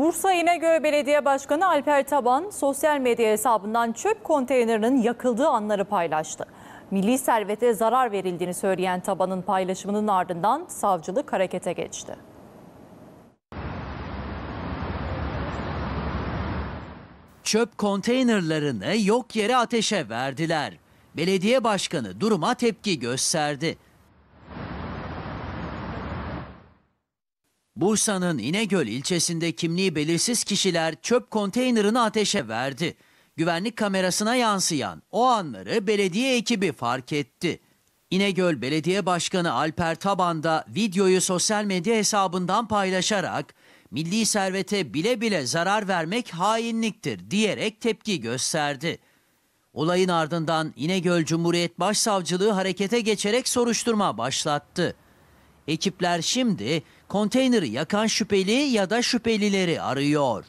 Bursa İnegöl Belediye Başkanı Alper Taban sosyal medya hesabından çöp konteynerinin yakıldığı anları paylaştı. Milli servete zarar verildiğini söyleyen Taban'ın paylaşımının ardından savcılık harekete geçti. Çöp konteynerlarını yok yere ateşe verdiler. Belediye başkanı duruma tepki gösterdi. Bursa'nın İnegöl ilçesinde kimliği belirsiz kişiler çöp konteynerini ateşe verdi. Güvenlik kamerasına yansıyan o anları belediye ekibi fark etti. İnegöl Belediye Başkanı Alper Taban da videoyu sosyal medya hesabından paylaşarak milli servete bile bile zarar vermek hainliktir diyerek tepki gösterdi. Olayın ardından İnegöl Cumhuriyet Başsavcılığı harekete geçerek soruşturma başlattı. Ekipler şimdi konteyneri yakan şüpheli ya da şüphelileri arıyor.